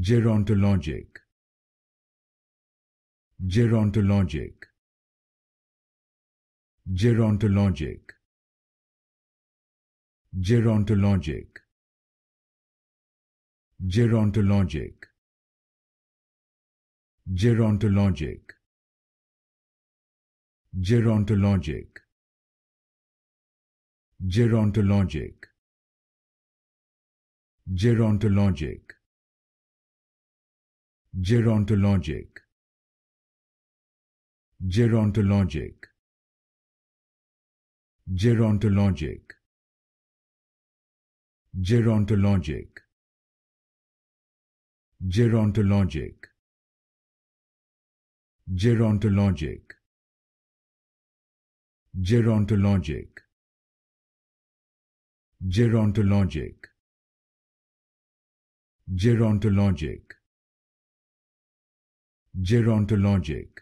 gerontologic gerontologic gerontologic gerontologic gerontologic gerontologic gerontologic gerontologic gerontologic gerontologic gerontologic gerontologic gerontologic gerontologic gerontologic gerontologic gerontologic gerontologic gerontologic